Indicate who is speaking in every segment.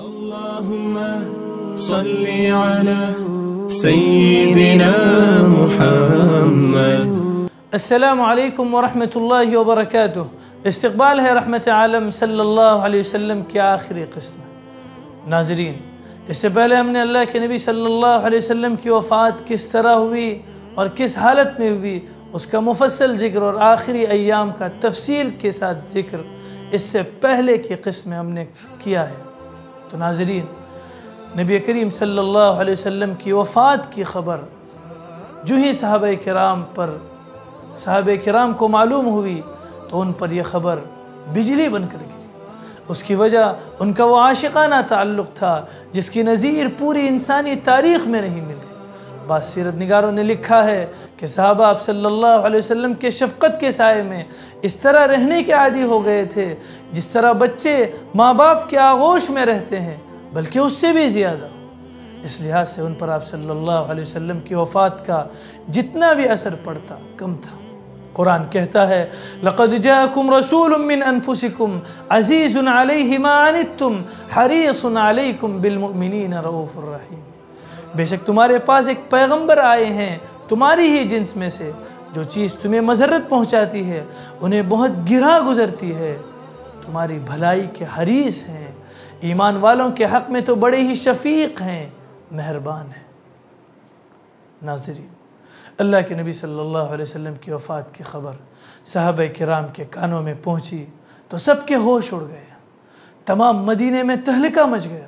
Speaker 1: اللهم صل على سیدنا محمد السلام علیکم و اللہ وبرکاتہ استقبال ہے رحمت عالم صلی اللہ علیہ وسلم کی آخری قسم ناظرین اس سے پہلے ہم نے اللہ کے نبی صلی اللہ علیہ وسلم کی وفات کس طرح ہوئی اور کس حالت میں ہوئی اس کا مفصل ذکر اور آخری ایام کا تفصیل کے ساتھ ذکر اس سے پہلے کی قسم ہم نے کیا ہے تو ناظرین نبی کریم صلی اللہ علیہ وسلم کی وفات کی خبر جو ہی صحابہ کرام پر صحابہ کرام کو معلوم ہوئی تو ان پر یہ خبر بجلی بن کر گری اس کی وجہ ان کا وہ عاشقانہ تعلق تھا جس کی نظیر پوری انسانی تاریخ میں نہیں ملی بعض سیرت نگاروں نے لکھا ہے کہ صحابہ آپ صلی اللہ علیہ وسلم کے شفقت کے سائے میں اس طرح رہنے کے عادی ہو گئے تھے جس طرح بچے ماں باپ کے آغوش میں رہتے ہیں بلکہ اس سے بھی زیادہ اس لحاظ سے ان پر آپ صلی اللہ علیہ وسلم کی وفات کا جتنا بھی اثر پڑتا کم تھا قرآن کہتا ہے لَقَدْ جَاكُمْ رَسُولٌ مِّنْ أَنفُسِكُمْ عَزِيزٌ عَلَيْهِ مَا عَنِتْتُمْ حَرِيصٌ عَلَيْكُمْ بِالْمُؤْمِنِينَ رَوْفُ الرَّحِيمِ بے شک تمہارے پاس ایک پیغمبر آئے ہیں تمہاری ہی جنس میں سے جو چیز تمہیں مذرت پہنچاتی ہے انہیں بہت گرا گزرتی ہے تمہاری بھلائی کے حریص ہیں ایمان والوں کے حق میں تو بڑے ہی شفیق ہیں مہربان ہیں ناظرین اللہ کے نبی صلی اللہ علیہ وسلم کی وفات کی خبر صحابہ کرام کے کانوں میں پہنچی تو سب کے ہوش اڑ گئے تمام مدینے میں تہلکہ مچ گیا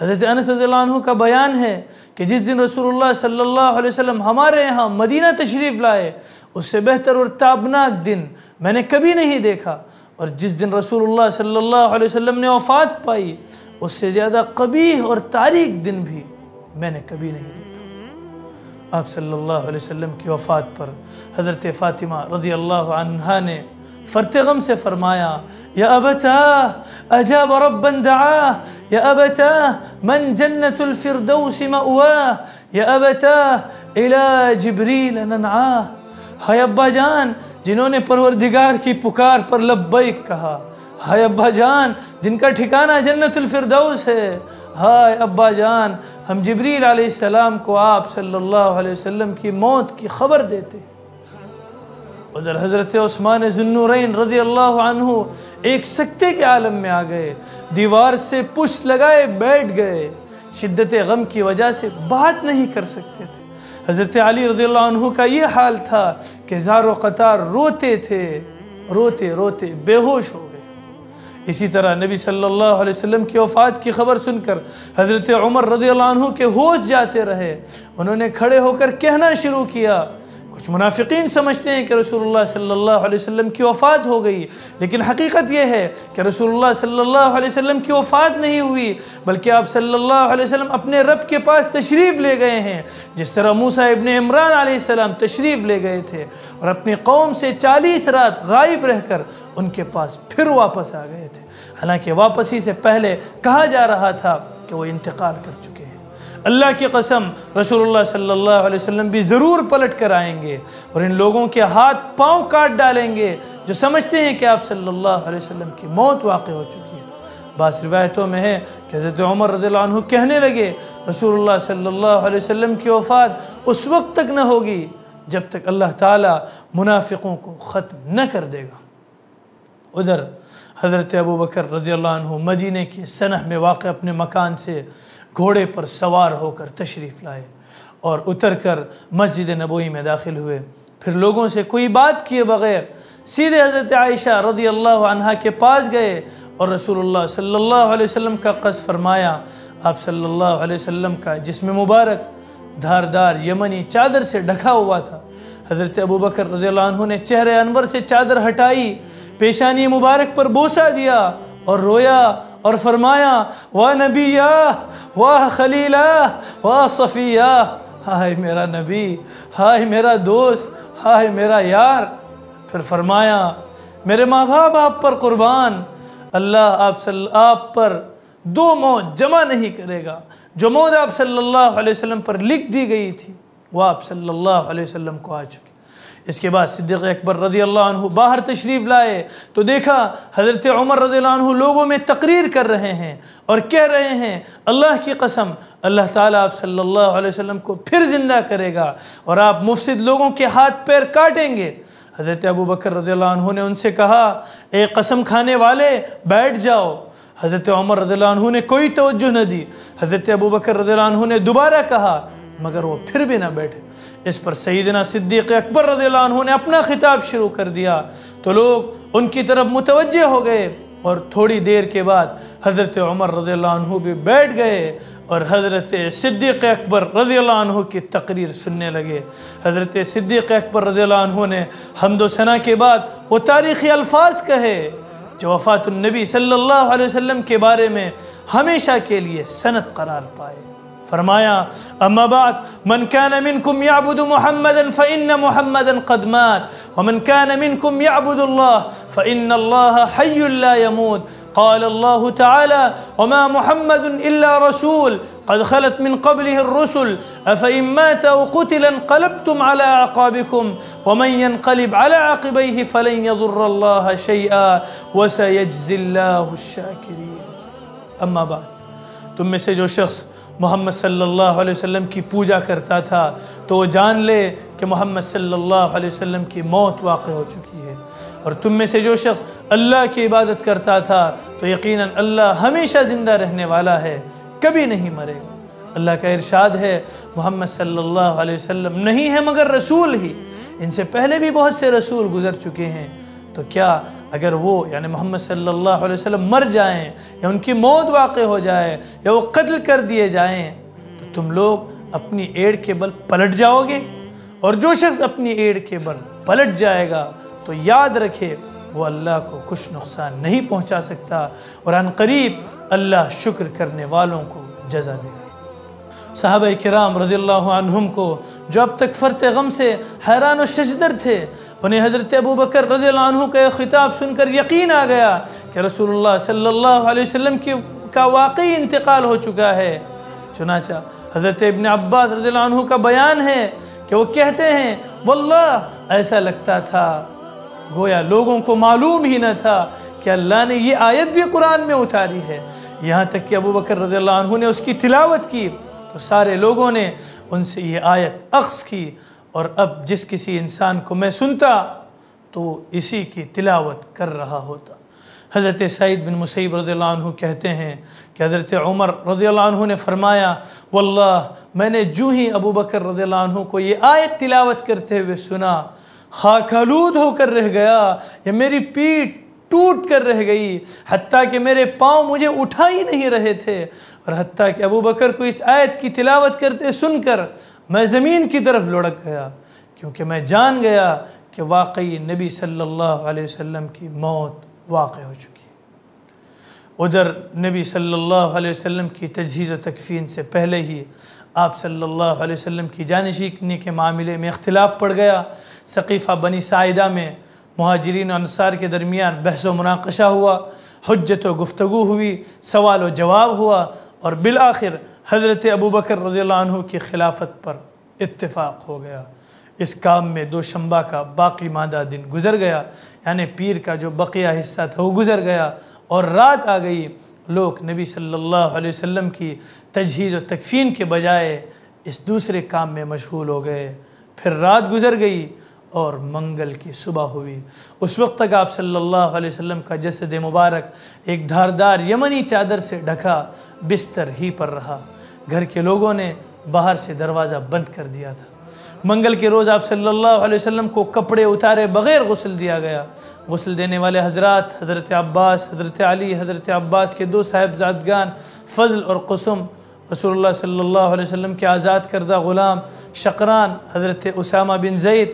Speaker 1: حضرت انس رضی اللہ عنہ کا بیان ہے کہ جس دن رسول اللہ صلی اللہ علیہ وسلم ہمارے یہاں مدینہ تشریف لائے اس سے بہتر اور تابناک دن میں نے کبھی نہیں دیکھا اور جس دن رسول اللہ اللہ صلی علیہ وسلم نے وفات پائی اس سے زیادہ قبیح اور تاریخ دن بھی میں نے کبھی نہیں دیکھا آپ صلی اللہ علیہ وسلم کی وفات پر حضرت فاطمہ رضی اللہ عنہ نے فرتغم غم سے فرمایا یا ابتا عجب اور يا أبتاه من جنة الفردوس مأواه يا أبتاه إلى جبريل ننعاه ہائے ابا جان جنہوں نے پروردگار کی پکار پر لبائک کہا ہائے ابا جان جن کا ٹھکانہ جنت الفردوس ہے ہائے ابا جان ہم جبریل علیہ السلام کو آپ صلی اللہ علیہ وسلم کی موت کی خبر دیتے ہیں ادھر حضرت عثمان زنورین رضی اللہ عنہ ایک سکتے کے عالم میں آگئے دیوار سے پشت لگائے بیٹھ گئے شدت غم کی وجہ سے بات نہیں کر سکتے تھے حضرت علی رضی اللہ عنہ کا یہ حال تھا کہ زار و قطار روتے تھے روتے روتے بے ہوش ہو گئے اسی طرح نبی صلی اللہ علیہ وسلم کی وفات کی خبر سن کر حضرت عمر رضی اللہ عنہ کے ہوش جاتے رہے انہوں نے کھڑے ہو کر کہنا شروع کیا کچھ منافقین سمجھتے ہیں کہ رسول اللہ صلی اللہ علیہ وسلم کی وفات ہو گئی لیکن حقیقت یہ ہے کہ رسول اللہ صلی اللہ علیہ وسلم کی وفات نہیں ہوئی بلکہ آپ صلی اللہ علیہ وسلم اپنے رب کے پاس تشریف لے گئے ہیں جس طرح موسیٰ ابن عمران علیہ السلام تشریف لے گئے تھے اور اپنی قوم سے چالیس رات غائب رہ کر ان کے پاس پھر واپس آ گئے تھے حالانکہ واپسی سے پہلے کہا جا رہا تھا کہ وہ انتقال کر چکے ہیں اللہ کی قسم رسول اللہ صلی اللہ علیہ وسلم بھی ضرور پلٹ کر آئیں گے اور ان لوگوں کے ہاتھ پاؤں کاٹ ڈالیں گے جو سمجھتے ہیں کہ آپ صلی اللہ علیہ وسلم کی موت واقع ہو چکی ہے بعض روایتوں میں ہے کہ حضرت عمر رضی اللہ عنہ کہنے لگے رسول اللہ صلی اللہ علیہ وسلم کی وفات اس وقت تک نہ ہوگی جب تک اللہ تعالیٰ منافقوں کو ختم نہ کر دے گا ادھر حضرت ابو بکر رضی اللہ عنہ مدینہ کی سنح میں واقع اپنے مکان سے گھوڑے پر سوار ہو کر تشریف لائے اور اتر کر مسجد نبوئی میں داخل ہوئے پھر لوگوں سے کوئی بات کیے بغیر سیدھے حضرت عائشہ رضی اللہ عنہا کے پاس گئے اور رسول اللہ صلی اللہ علیہ وسلم کا قص فرمایا آپ صلی اللہ علیہ وسلم کا جسم مبارک دھار دار یمنی چادر سے ڈھکا ہوا تھا حضرت ابو بکر رضی اللہ عنہ نے چہرے انور سے چادر ہٹائی پیشانی مبارک پر بوسہ دیا اور رویا اور فرمایا و نبیٰ واہ خلیلہ واہ صفیہ ہائے میرا نبی ہائے میرا دوست ہائے میرا یار پھر فرمایا میرے ماں باپ آپ پر قربان اللہ آپ صلی اللہ آپ پر دو موت جمع نہیں کرے گا جو موت آپ صلی اللہ علیہ وسلم پر لکھ دی گئی تھی وہ آپ صلی اللہ علیہ وسلم کو آ چکی اس کے بعد صدیق اکبر رضی اللہ عنہ باہر تشریف لائے تو دیکھا حضرت عمر رضی اللہ عنہ لوگوں میں تقریر کر رہے ہیں اور کہہ رہے ہیں اللہ کی قسم اللہ تعالیٰ آپ صلی اللہ علیہ وسلم کو پھر زندہ کرے گا اور آپ مفسد لوگوں کے ہاتھ پیر کاٹیں گے حضرت ابو بکر رضی اللہ عنہ نے ان سے کہا اے قسم کھانے والے بیٹھ جاؤ حضرت عمر رضی اللہ عنہ نے کوئی توجہ نہ دی حضرت ابو بکر رضی اللہ عنہ نے دوبارہ کہا مگر وہ پھر بھی نہ بیٹھے اس پر سیدنا صدیق اکبر رضی اللہ عنہ نے اپنا خطاب شروع کر دیا تو لوگ ان کی طرف متوجہ ہو گئے اور تھوڑی دیر کے بعد حضرت عمر رضی اللہ عنہ بھی بیٹھ گئے اور حضرت صدیق اکبر رضی اللہ عنہ کی تقریر سننے لگے حضرت صدیق اکبر رضی اللہ عنہ نے حمد و ثنا کے بعد وہ تاریخی الفاظ کہے جو وفات النبی صلی اللہ علیہ وسلم کے بارے میں ہمیشہ کے لیے سنت قرار پائے اما بعد من كان منكم يعبد محمدا فان محمدا قد مات ومن كان منكم يعبد الله فان الله حي لا يموت قال الله تعالى وما محمد إلا رسول قد خلت من قبله الرسل أفإن مات أو قتل انقلبتم على أعقابكم ومن ينقلب على عقبيه فلن يضر الله شيئا وسيجزي الله الشاكرين أما بعد ثم से شخص محمد صلی اللہ علیہ وسلم کی پوجا کرتا تھا تو وہ جان لے کہ محمد صلی اللہ علیہ وسلم کی موت واقع ہو چکی ہے اور تم میں سے جو شخص اللہ کی عبادت کرتا تھا تو یقیناً اللہ ہمیشہ زندہ رہنے والا ہے کبھی نہیں مرے گا اللہ کا ارشاد ہے محمد صلی اللہ علیہ وسلم نہیں ہے مگر رسول ہی ان سے پہلے بھی بہت سے رسول گزر چکے ہیں تو کیا اگر وہ یعنی محمد صلی اللہ علیہ وسلم مر جائیں یا ان کی موت واقع ہو جائے یا وہ قتل کر دیے جائیں تو تم لوگ اپنی ایڑ کے بل پلٹ جاؤ گے اور جو شخص اپنی ایڑ کے بل پلٹ جائے گا تو یاد رکھے وہ اللہ کو کچھ نقصان نہیں پہنچا سکتا اور قریب اللہ شکر کرنے والوں کو جزا دے گا صحابہ کرام رضی اللہ عنہم کو جو اب تک فرت غم سے حیران و شجدر تھے انہیں حضرت ابو بکر رضی اللہ عنہ کا ایک خطاب سن کر یقین آ گیا کہ رسول اللہ صلی اللہ علیہ وسلم کی کا واقعی انتقال ہو چکا ہے چنانچہ حضرت ابن عباس رضی اللہ عنہ کا بیان ہے کہ وہ کہتے ہیں واللہ ایسا لگتا تھا گویا لوگوں کو معلوم ہی نہ تھا کہ اللہ نے یہ آیت بھی قرآن میں اتاری ہے یہاں تک کہ ابو بکر رضی اللہ عنہ نے اس کی تلاوت کی تو سارے لوگوں نے ان سے یہ آیت اخص کی اور اب جس کسی انسان کو میں سنتا تو وہ اسی کی تلاوت کر رہا ہوتا حضرت سعید بن مسیب رضی اللہ عنہ کہتے ہیں کہ حضرت عمر رضی اللہ عنہ نے فرمایا واللہ میں نے جو ہی ابو بکر رضی اللہ عنہ کو یہ آیت تلاوت کرتے ہوئے سنا خاکالود ہو کر رہ گیا یا میری پیٹ ٹوٹ کر رہ گئی حتیٰ کہ میرے پاؤں مجھے اٹھا ہی نہیں رہے تھے اور حتیٰ کہ ابو بکر کو اس آیت کی تلاوت کرتے سن کر میں زمین کی طرف لڑک گیا کیونکہ میں جان گیا کہ واقعی نبی صلی اللہ علیہ وسلم کی موت واقع ہو چکی ادھر نبی صلی اللہ علیہ وسلم کی تجہیز و تکفین سے پہلے ہی آپ صلی اللہ علیہ وسلم کی جان کے معاملے میں اختلاف پڑ گیا ثقیفہ بنی سائدہ میں مہاجرین و انصار کے درمیان بحث و مناقشہ ہوا حجت و گفتگو ہوئی سوال و جواب ہوا اور بالآخر حضرت ابو بکر رضی اللہ عنہ کی خلافت پر اتفاق ہو گیا اس کام میں دو شمبہ کا باقی مادہ دن گزر گیا یعنی پیر کا جو بقیہ حصہ تھا وہ گزر گیا اور رات آ گئی لوگ نبی صلی اللہ علیہ وسلم کی تجہیز و تکفین کے بجائے اس دوسرے کام میں مشغول ہو گئے پھر رات گزر گئی اور منگل کی صبح ہوئی اس وقت تک آپ صلی اللہ علیہ وسلم کا جسد مبارک ایک دھاردار یمنی چادر سے ڈھکا بستر ہی پر رہا گھر کے لوگوں نے باہر سے دروازہ بند کر دیا تھا منگل کے روز آپ صلی اللہ علیہ وسلم کو کپڑے اتارے بغیر غسل دیا گیا غسل دینے والے حضرات حضرت عباس حضرت علی حضرت عباس کے دو صاحبزادگان فضل اور قسم رسول اللہ صلی اللہ علیہ وسلم کے آزاد کردہ غلام شقران حضرت اسامہ بن زید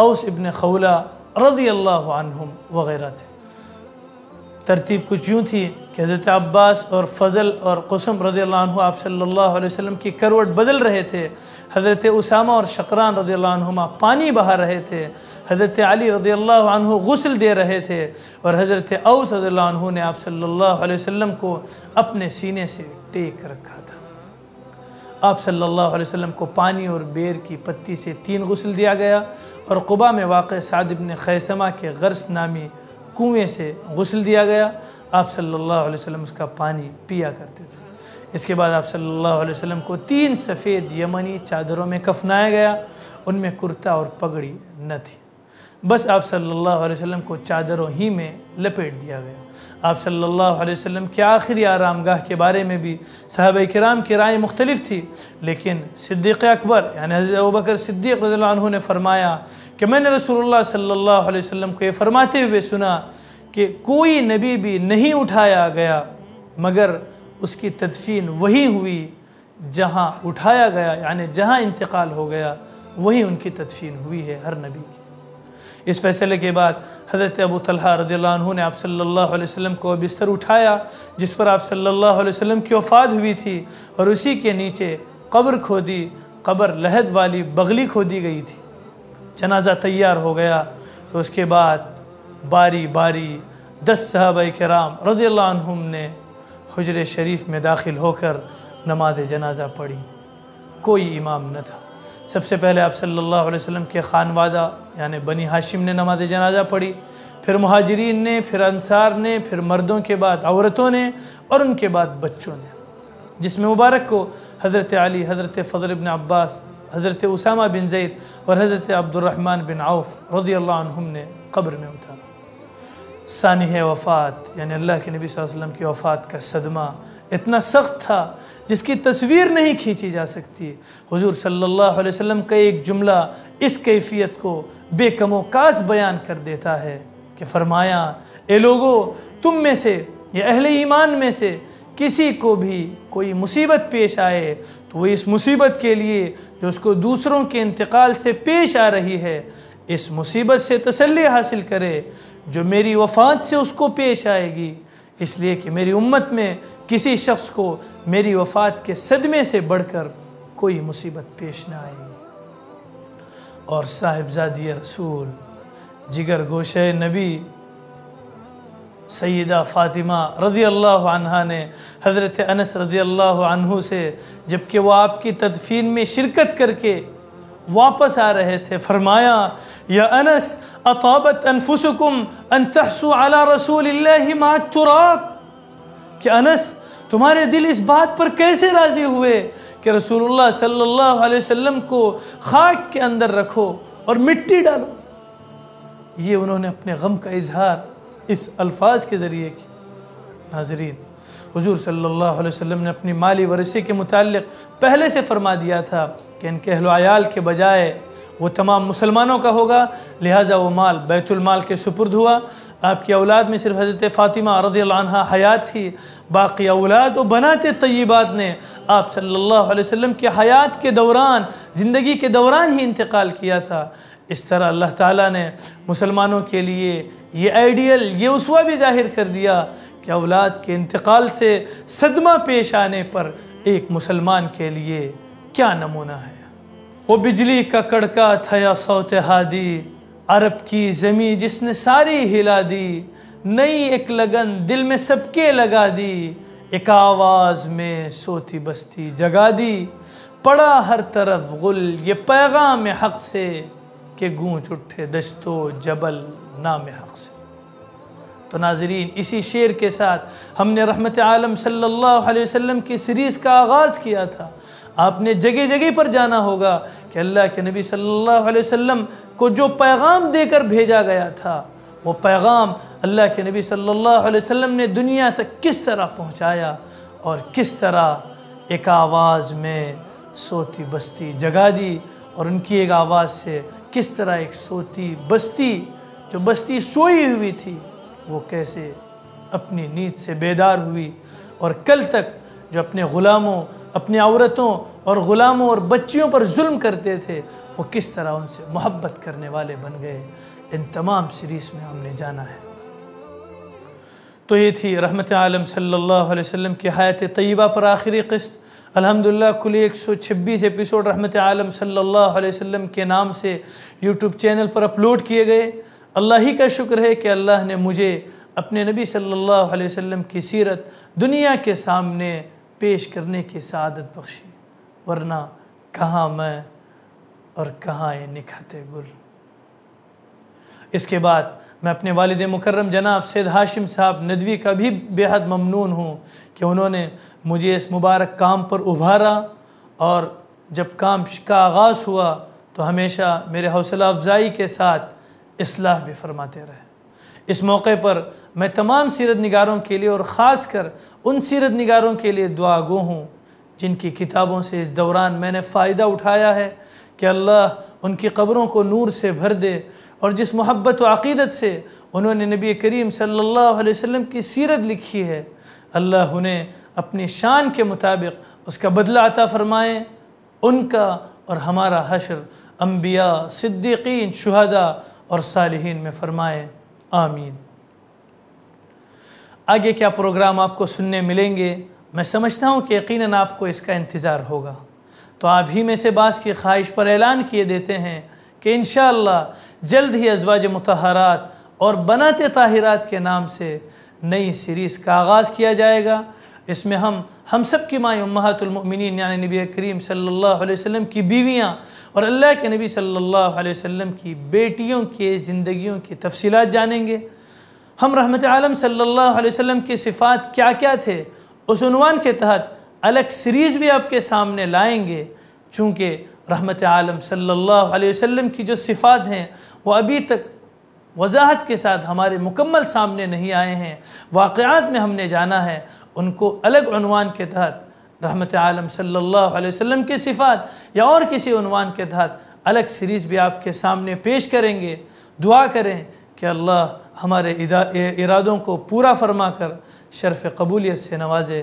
Speaker 1: اوس ابن خولہ رضی اللہ عنہم وغیرہ تھے ترتیب کچھ یوں تھی کہ حضرت عباس اور فضل اور قسم رضی اللہ عنہ آپ صلی اللہ علیہ وسلم کی کروٹ بدل رہے تھے حضرت اسامہ اور شقران رضی اللہ عنہما پانی بہا رہے تھے حضرت علی رضی اللہ عنہ غسل دے رہے تھے اور حضرت اوس رضی اللہ عنہ نے آپ صلی اللہ علیہ وسلم کو اپنے سینے سے ٹیک رکھا تھا آپ صلی اللہ علیہ وسلم کو پانی اور بیر کی پتی سے تین غسل دیا گیا اور قبا میں واقع سعد بن خیسمہ کے غرص نامی کنویں سے غسل دیا گیا آپ صلی اللہ علیہ وسلم اس کا پانی پیا کرتے تھے اس کے بعد آپ صلی اللہ علیہ وسلم کو تین سفید یمنی چادروں میں کفنایا گیا ان میں کرتا اور پگڑی نہ تھی بس آپ صلی اللہ علیہ وسلم کو چادروں ہی میں لپیٹ دیا گیا آپ صلی اللہ علیہ وسلم کے آخری آرام گاہ کے بارے میں بھی صحابہ کرام کی رائے مختلف تھی لیکن صدیق اکبر یعنی حضرت بکر صدیق رضی اللہ عنہ نے فرمایا کہ میں نے رسول اللہ صلی اللہ علیہ وسلم کو یہ فرماتے ہوئے سنا کہ کوئی نبی بھی نہیں اٹھایا گیا مگر اس کی تدفین وہی ہوئی جہاں اٹھایا گیا یعنی جہاں انتقال ہو گیا وہی ان کی تدفین ہوئی ہے ہر نبی کی اس فیصلے کے بعد حضرت ابو طلحہ رضی اللہ عنہ نے آپ صلی اللہ علیہ وسلم کو بستر اٹھایا جس پر آپ صلی اللہ علیہ وسلم کی وفات ہوئی تھی اور اسی کے نیچے قبر کھودی قبر لہد والی کھو کھودی گئی تھی جنازہ تیار ہو گیا تو اس کے بعد باری باری دس صحابہ کرام رضی اللہ عنہ نے حجر شریف میں داخل ہو کر نماز جنازہ پڑھی کوئی امام نہ تھا سب سے پہلے آپ صلی اللہ علیہ وسلم کے خانوادہ یعنی بنی ہاشم نے نماز جنازہ پڑھی پھر مہاجرین نے پھر انصار نے پھر مردوں کے بعد عورتوں نے اور ان کے بعد بچوں نے جس میں مبارک کو حضرت علی حضرت فضل بن عباس حضرت اسامہ بن زید اور حضرت عبد الرحمن بن عوف رضی اللہ عنہم نے قبر میں اتارا ثانح وفات یعنی اللہ کے نبی صلی اللہ علیہ وسلم کی وفات کا صدمہ اتنا سخت تھا جس کی تصویر نہیں کھینچی جا سکتی حضور صلی اللہ علیہ وسلم کا ایک جملہ اس کیفیت کو بے کم و کاس بیان کر دیتا ہے کہ فرمایا اے لوگو تم میں سے یا اہل ایمان میں سے کسی کو بھی کوئی مصیبت پیش آئے تو وہ اس مصیبت کے لیے جو اس کو دوسروں کے انتقال سے پیش آ رہی ہے اس مصیبت سے تسلی حاصل کرے جو میری وفات سے اس کو پیش آئے گی اس لیے کہ میری امت میں کسی شخص کو میری وفات کے صدمے سے بڑھ کر کوئی مصیبت پیش نہ آئے اور صاحبزادی رسول جگر گوشے نبی سیدہ فاطمہ رضی اللہ عنہ نے حضرت انس رضی اللہ عنہ سے جب کہ وہ آپ کی تدفین میں شرکت کر کے واپس آ رہے تھے فرمایا یا انس اطابت انفسکم ان تحسو علی رسول اللہ ترآ کہ انس تمہارے دل اس بات پر کیسے راضی ہوئے کہ رسول اللہ صلی اللہ علیہ وسلم کو خاک کے اندر رکھو اور مٹی ڈالو یہ انہوں نے اپنے غم کا اظہار اس الفاظ کے ذریعے کی ناظرین حضور صلی اللہ علیہ وسلم نے اپنی مالی ورثے کے متعلق پہلے سے فرما دیا تھا کہ ان کے اہل و عیال کے بجائے وہ تمام مسلمانوں کا ہوگا لہٰذا وہ مال بیت المال کے سپرد ہوا آپ کی اولاد میں صرف حضرت فاطمہ رضی اللہ عنہ حیات تھی باقی اولاد و بناتے طیبات نے آپ صلی اللہ علیہ وسلم کے حیات کے دوران زندگی کے دوران ہی انتقال کیا تھا اس طرح اللہ تعالیٰ نے مسلمانوں کے لیے یہ آئیڈیل یہ اسوہ بھی ظاہر کر دیا کہ اولاد کے انتقال سے صدمہ پیش آنے پر ایک مسلمان کے لیے کیا نمونہ ہے وہ بجلی کا کڑکا تھا یا ہادی عرب کی زمیں جس نے ساری ہلا دی نئی ایک لگن دل میں سب کے لگا دی ایک آواز میں سوتی بستی جگا دی پڑا ہر طرف غل یہ پیغام حق سے کہ گونچ اٹھے دشتو جبل نام حق سے تو ناظرین اسی شعر کے ساتھ ہم نے رحمت عالم صلی اللہ علیہ وسلم کی سیریز کا آغاز کیا تھا آپ نے جگہ جگہ پر جانا ہوگا کہ اللہ کے نبی صلی اللہ علیہ وسلم کو جو پیغام دے کر بھیجا گیا تھا وہ پیغام اللہ کے نبی صلی اللہ علیہ وسلم نے دنیا تک کس طرح پہنچایا اور کس طرح ایک آواز میں سوتی بستی جگا دی اور ان کی ایک آواز سے کس طرح ایک سوتی بستی جو بستی سوئی ہوئی تھی وہ کیسے اپنی نیند سے بیدار ہوئی اور کل تک جو اپنے غلاموں اپنی عورتوں اور غلاموں اور بچیوں پر ظلم کرتے تھے وہ کس طرح ان سے محبت کرنے والے بن گئے ان تمام سیریز میں ہم نے جانا ہے تو یہ تھی رحمت عالم صلی اللہ علیہ وسلم کی حیات طیبہ پر آخری قسط الحمدللہ کل ایک سو چھبیس ایپیسوڈ رحمت عالم صلی اللہ علیہ وسلم کے نام سے یوٹیوب چینل پر اپلوڈ کیے گئے اللہ ہی کا شکر ہے کہ اللہ نے مجھے اپنے نبی صلی اللہ علیہ وسلم کی سیرت دنیا کے سامنے پیش کرنے کی سعادت بخشی ورنہ کہاں میں اور کہاں یہ نکھات گل اس کے بعد میں اپنے والد مکرم جناب سید ہاشم صاحب ندوی کا بھی بہت ممنون ہوں کہ انہوں نے مجھے اس مبارک کام پر ابھارا اور جب کام کا آغاز ہوا تو ہمیشہ میرے حوصلہ افزائی کے ساتھ اصلاح بھی فرماتے رہے اس موقع پر میں تمام سیرت نگاروں کے لیے اور خاص کر ان سیرت نگاروں کے لیے دعا گو ہوں جن کی کتابوں سے اس دوران میں نے فائدہ اٹھایا ہے کہ اللہ ان کی قبروں کو نور سے بھر دے اور جس محبت و عقیدت سے انہوں نے نبی کریم صلی اللہ علیہ وسلم کی سیرت لکھی ہے اللہ انہیں اپنی شان کے مطابق اس کا بدلہ عطا فرمائیں ان کا اور ہمارا حشر انبیاء صدیقین شہدہ اور صالحین میں فرمائے آمین آگے کیا پروگرام آپ کو سننے ملیں گے میں سمجھتا ہوں کہ یقیناً آپ کو اس کا انتظار ہوگا تو آپ ہی میں سے بعض کی خواہش پر اعلان کیے دیتے ہیں کہ انشاءاللہ جلد ہی ازواج متحرات اور بناتے طاہرات کے نام سے نئی سیریز کا آغاز کیا جائے گا اس میں ہم ہم سب کی مائیں امہات المؤمنین یعنی نبی کریم صلی اللہ علیہ وسلم کی بیویاں اور اللہ کے نبی صلی اللہ علیہ وسلم کی بیٹیوں کے زندگیوں کی تفصیلات جانیں گے ہم رحمت عالم صلی اللہ علیہ وسلم کی صفات کیا کیا تھے اس عنوان کے تحت الگ سیریز بھی آپ کے سامنے لائیں گے چونکہ رحمت عالم صلی اللہ علیہ وسلم کی جو صفات ہیں وہ ابھی تک وضاحت کے ساتھ ہمارے مکمل سامنے نہیں آئے ہیں واقعات میں ہم نے جانا ہے ان کو الگ عنوان کے تحت رحمت عالم صلی اللہ علیہ وسلم کے کی صفات یا اور کسی عنوان کے تحت الگ سیریز بھی آپ کے سامنے پیش کریں گے دعا کریں کہ اللہ ہمارے ارادوں کو پورا فرما کر شرف قبولیت سے نوازے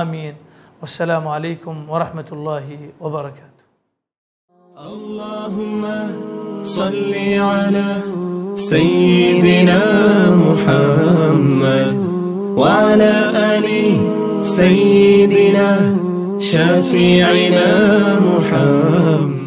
Speaker 1: آمین والسلام علیکم ورحمت اللہ وبرکاتہ وعلى آله سيدنا شفيعنا محمد